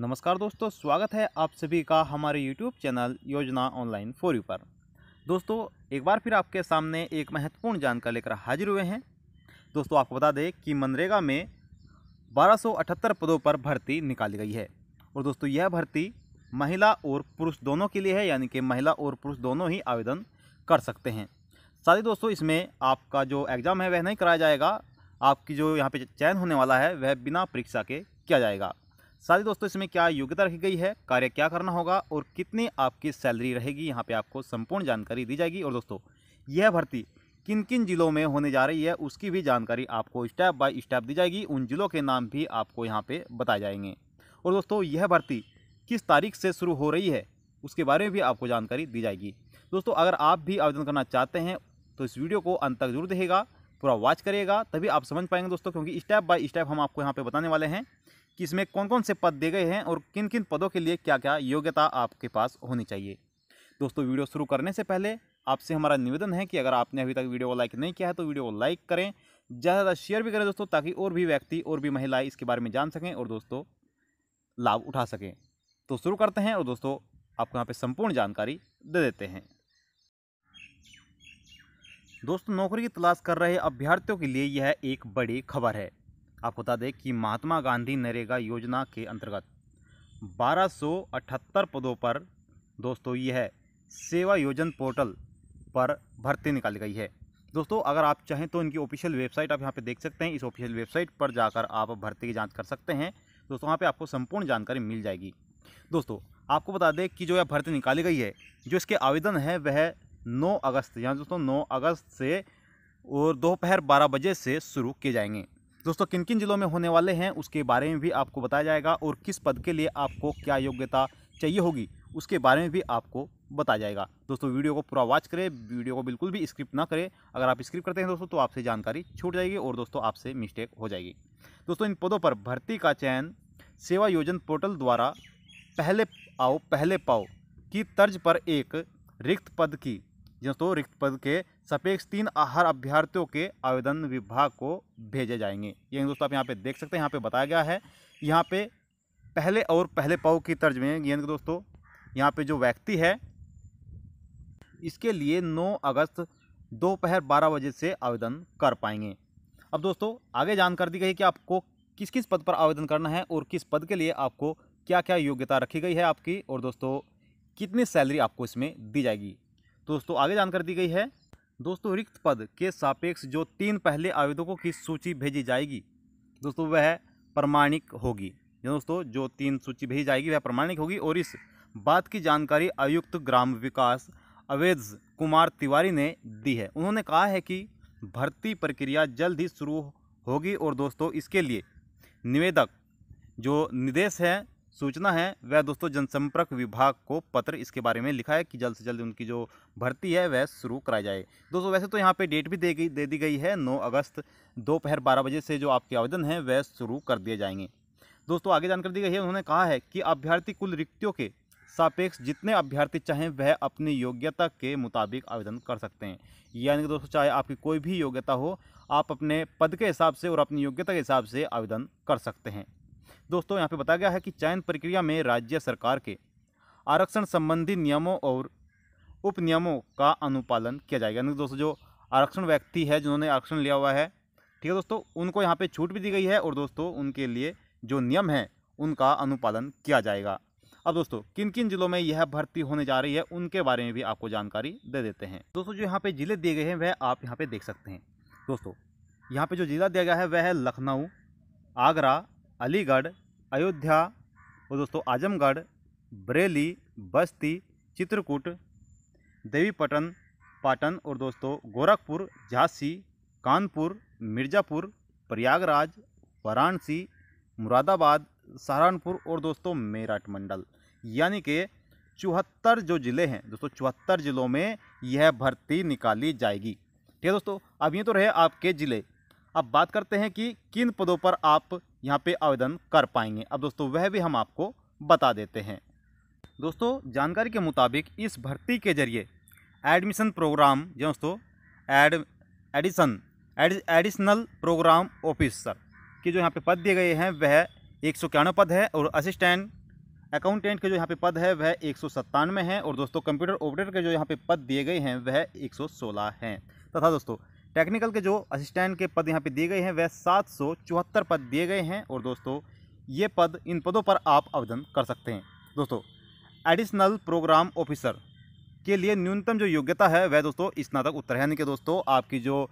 नमस्कार दोस्तों स्वागत है आप सभी का हमारे YouTube channel Yojana online for you पर दोस्तों एक बार फिर आपके सामने एक महत्वपूर्ण जानकारी लेकर हाजिर हुए हैं दोस्तों आपको बता दें कि मनरेगा में 1278 पदों पर भर्ती निकाली गई है और दोस्तों यह भर्ती महिला और पुरुष दोनों के लिए है यानी कि महिला और पुरुष दोनों ही आवेदन कर सकते हैं साथ ही दोस्तों इसमें आपका जो एग्ज़ाम है वह नहीं कराया जाएगा आपकी जो यहाँ पे चयन होने वाला है वह बिना परीक्षा के किया जाएगा साथ ही दोस्तों इसमें क्या योग्यता रखी गई है कार्य क्या करना होगा और कितनी आपकी सैलरी रहेगी यहाँ पे आपको संपूर्ण जानकारी दी जाएगी और दोस्तों यह भर्ती किन किन जिलों में होने जा रही है उसकी भी जानकारी आपको स्टेप बाय स्टेप दी जाएगी उन जिलों के नाम भी आपको यहाँ पर बताए जाएंगे और दोस्तों यह भर्ती किस तारीख से शुरू हो रही है उसके बारे में भी आपको जानकारी दी जाएगी दोस्तों अगर आप भी आवेदन करना चाहते हैं तो इस वीडियो को अंत तक जरूर देखेगा पूरा वॉच करिएगा तभी आप समझ पाएंगे दोस्तों क्योंकि स्टेप बाय स्टेप हम आपको यहाँ पे बताने वाले हैं कि इसमें कौन कौन से पद दिए गए हैं और किन किन पदों के लिए क्या क्या योग्यता आपके पास होनी चाहिए दोस्तों वीडियो शुरू करने से पहले आपसे हमारा निवेदन है कि अगर आपने अभी तक वीडियो को लाइक नहीं किया है तो वीडियो को लाइक करें ज़्यादा ज़्यादा शेयर भी करें दोस्तों ताकि और भी व्यक्ति और भी महिलाएं इसके बारे में जान सकें और दोस्तों लाभ उठा सकें तो शुरू करते हैं और दोस्तों आपको यहाँ पर संपूर्ण जानकारी दे देते हैं दोस्तों नौकरी की तलाश कर रहे अभ्यर्थियों के लिए यह एक बड़ी खबर है आपको बता दें कि महात्मा गांधी नरेगा योजना के अंतर्गत 1278 पदों पर दोस्तों यह सेवा योजन पोर्टल पर भर्ती निकाली गई है दोस्तों अगर आप चाहें तो इनकी ऑफिशियल वेबसाइट आप यहाँ पे देख सकते हैं इस ऑफिशियल वेबसाइट पर जाकर आप भर्ती की जांच कर सकते हैं दोस्तों वहाँ पे आपको संपूर्ण जानकारी मिल जाएगी दोस्तों आपको बता दें कि जो यह भर्ती निकाली गई है जो इसके आवेदन है वह नौ अगस्त यहाँ दोस्तों नौ अगस्त से और दोपहर बारह बजे से शुरू किए जाएंगे दोस्तों किन किन जिलों में होने वाले हैं उसके बारे में भी आपको बताया जाएगा और किस पद के लिए आपको क्या योग्यता चाहिए होगी उसके बारे में भी आपको बताया जाएगा दोस्तों वीडियो को पूरा वॉच करें वीडियो को बिल्कुल भी स्क्रिप्ट ना करें अगर आप स्क्रिप्ट करते हैं दोस्तों तो आपसे जानकारी छूट जाएगी और दोस्तों आपसे मिस्टेक हो जाएगी दोस्तों इन पदों पर भर्ती का चयन सेवा योजन पोर्टल द्वारा पहले आओ पहले पाओ की तर्ज पर एक रिक्त पद की जसों तो रिक्त पद के सपेक्ष तीन आहार अभ्यर्थियों के आवेदन विभाग को भेजे जाएंगे ये दोस्तों आप यहाँ पे देख सकते हैं यहाँ पे बताया गया है यहाँ पे पहले और पहले पाव की तर्ज में यानी कि दोस्तों यहाँ पे जो व्यक्ति है इसके लिए 9 अगस्त दोपहर बारह बजे से आवेदन कर पाएंगे अब दोस्तों आगे जानकारी दी गई कि आपको किस किस पद पर आवेदन करना है और किस पद के लिए आपको क्या क्या योग्यता रखी गई है आपकी और दोस्तों कितनी सैलरी आपको इसमें दी जाएगी दोस्तों आगे जानकारी दी गई है दोस्तों रिक्त पद के सापेक्ष जो तीन पहले आवेदकों की सूची भेजी जाएगी दोस्तों वह प्रमाणिक होगी दोस्तों जो तीन सूची भेजी जाएगी वह प्रमाणिक होगी और इस बात की जानकारी आयुक्त ग्राम विकास अवेद कुमार तिवारी ने दी है उन्होंने कहा है कि भर्ती प्रक्रिया जल्द ही शुरू होगी और दोस्तों इसके लिए निवेदक जो निदेश हैं सूचना है वह दोस्तों जनसंपर्क विभाग को पत्र इसके बारे में लिखा है कि जल्द से जल्द उनकी जो भर्ती है वह शुरू कराई जाए दोस्तों वैसे तो यहाँ पे डेट भी दे गई दे दी गई है 9 अगस्त दोपहर 12 बजे से जो आपके आवेदन हैं वह शुरू कर दिए जाएंगे दोस्तों आगे जानकारी दी गई है उन्होंने कहा है कि अभ्यर्थी कुल रिक्तियों के सापेक्ष जितने अभ्यर्थी चाहें वह अपनी योग्यता के मुताबिक आवेदन कर सकते हैं यानी कि दोस्तों चाहे आपकी कोई भी योग्यता हो आप अपने पद के हिसाब से और अपनी योग्यता के हिसाब से आवेदन कर सकते हैं दोस्तों यहाँ पे बताया गया है कि चयन प्रक्रिया में राज्य सरकार के आरक्षण संबंधी नियमों और उप नियमों का अनुपालन किया जाएगा यानी दोस्तों जो आरक्षण व्यक्ति है जिन्होंने आरक्षण लिया हुआ है ठीक है दोस्तों उनको यहाँ पे छूट भी दी गई है और दोस्तों उनके लिए जो नियम हैं उनका अनुपालन किया जाएगा अब दोस्तों किन किन जिलों में यह भर्ती होने जा रही है उनके बारे में भी आपको जानकारी दे देते हैं दोस्तों जो यहाँ पे ज़िले दिए गए हैं वह आप यहाँ पे देख सकते हैं दोस्तों यहाँ पे जो ज़िला दिया गया है वह है लखनऊ आगरा अलीगढ़ अयोध्या और दोस्तों आजमगढ़ बरेली बस्ती चित्रकूट देवीपटन पाटन और दोस्तों गोरखपुर झांसी कानपुर मिर्ज़ापुर प्रयागराज वाराणसी मुरादाबाद सहारनपुर और दोस्तों मेरठ मंडल यानी कि चौहत्तर जो ज़िले हैं दोस्तों चौहत्तर ज़िलों में यह भर्ती निकाली जाएगी ठीक है दोस्तों अब ये तो रहे आपके ज़िले अब बात करते हैं कि किन पदों पर आप यहाँ पे आवेदन कर पाएंगे अब दोस्तों वह भी हम आपको बता देते हैं दोस्तों जानकारी के मुताबिक इस भर्ती के जरिए एडमिशन प्रोग्राम जो दोस्तों ad edition additional program officer के जो यहाँ पे पद दिए गए हैं वह एक सौ इक्यानवे पद है और असिस्टेंट अकाउंटेंट के जो यहाँ पे पद है वह एक सौ सत्तानवे है और दोस्तों कंप्यूटर ऑपरेटर के जो यहाँ पे पद दिए गए हैं वह एक सौ सोलह हैं तथा दोस्तों टेक्निकल के जो असिस्टेंट के पद यहाँ पे दिए गए हैं वह सात सौ चौहत्तर पद दिए गए हैं और दोस्तों ये पद इन पदों पर आप आवेदन कर सकते हैं दोस्तों एडिशनल प्रोग्राम ऑफिसर के लिए न्यूनतम जो योग्यता है वह दोस्तों स्नातक उत्तर है यानी कि दोस्तों आपकी जो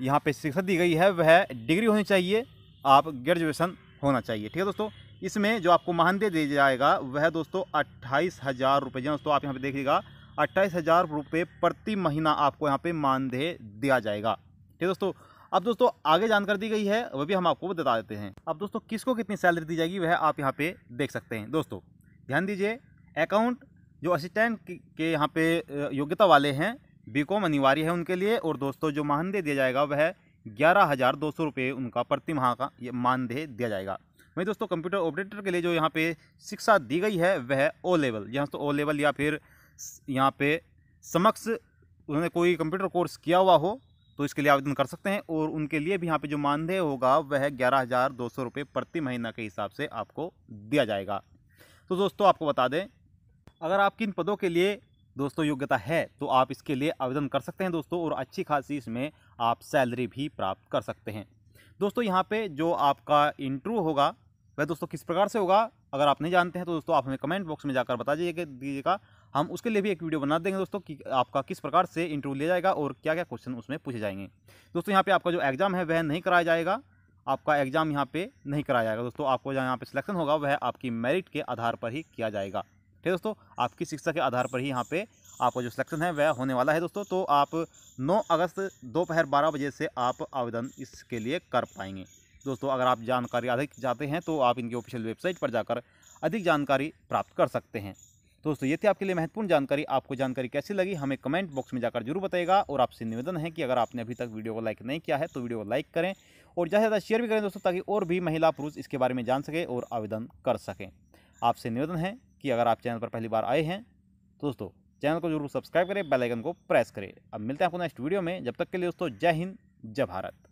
यहाँ पे शिक्षा दी गई है वह डिग्री होनी चाहिए आप ग्रेजुएशन होना चाहिए ठीक है दोस्तों इसमें जो आपको महानदेय दिया जाएगा वह दोस्तों अट्ठाईस हज़ार रुपये दोस्तों आप यहाँ पे देखिएगा अट्ठाईस हज़ार रुपये प्रति महीना आपको यहाँ पे मानदेय दिया जाएगा ठीक है दोस्तों अब दोस्तों आगे जानकारी दी गई है वह भी हम आपको बता देते हैं अब दोस्तों किसको कितनी सैलरी दी जाएगी वह आप यहाँ पे देख सकते हैं दोस्तों ध्यान दीजिए अकाउंट जो असिस्टेंट के यहाँ पे योग्यता वाले हैं बी अनिवार्य है उनके लिए और दोस्तों जो मानदेय दिया जाएगा वह ग्यारह हज़ार दो सौ रुपये उनका प्रति माह का ये मानदेय दिया जाएगा वहीं दोस्तों कंप्यूटर ऑपरेटर के लिए जो यहाँ पे शिक्षा दी गई है वह ओ लेवल यहाँ तो ओ लेवल या फिर यहाँ पे समक्ष उन्होंने कोई कंप्यूटर कोर्स किया हुआ हो तो इसके लिए आवेदन कर सकते हैं और उनके लिए भी यहाँ पे जो मानदेय होगा वह ग्यारह हज़ार दो सौ रुपये प्रति महीना के हिसाब से आपको दिया जाएगा तो दोस्तों आपको बता दें अगर आपकी इन पदों के लिए दोस्तों योग्यता है तो आप इसके लिए आवेदन कर सकते हैं दोस्तों और अच्छी खासी इसमें आप सैलरी भी प्राप्त कर सकते हैं दोस्तों यहाँ पर जो आपका इंटरव्यू होगा वह दोस्तों किस प्रकार से होगा अगर आप नहीं जानते हैं तो दोस्तों आप हमें कमेंट बॉक्स में जाकर बता दीजिएगा हम उसके लिए भी एक वीडियो बना देंगे दोस्तों कि आपका किस प्रकार से इंटरव्यू लिया जाएगा और क्या क्या क्वेश्चन उसमें पूछे जाएंगे दोस्तों यहाँ पर आपका जो एग्ज़ाम है वह नहीं कराया जाएगा आपका एग्ज़ाम यहाँ पे नहीं कराया जाएगा दोस्तों आपको जहाँ यहाँ पे सिलेक्शन होगा वह आपकी मेरिट के आधार पर ही किया जाएगा ठीक है दोस्तों आपकी शिक्षा के आधार पर ही यहाँ पे आपका जो सिलेक्शन है वह होने वाला है दोस्तों तो आप 9 अगस्त दोपहर 12 बजे से आप आवेदन इसके लिए कर पाएंगे दोस्तों अगर आप जानकारी अधिक चाहते हैं तो आप इनकी ऑफिशियल वेबसाइट पर जाकर अधिक जानकारी प्राप्त कर सकते हैं दोस्तों ये थी आपके लिए महत्वपूर्ण जानकारी आपको जानकारी कैसी लगी हमें कमेंट बॉक्स में जाकर जरूर बताएगा और आपसे निवेदन है कि अगर आपने अभी तक वीडियो को लाइक नहीं किया है तो वीडियो को लाइक करें और ज़्यादा ज़्यादा शेयर भी करें दोस्तों ताकि और भी महिला पुरुष इसके बारे में जान सकें और आवेदन कर सकें आपसे निवेदन है कि अगर आप चैनल पर पहली बार आए हैं दोस्तों चैनल को जरूर सब्सक्राइब करें बेल आइकन को प्रेस करें अब मिलते हैं आपको नेक्स्ट वीडियो में जब तक के लिए दोस्तों जय हिंद जय भारत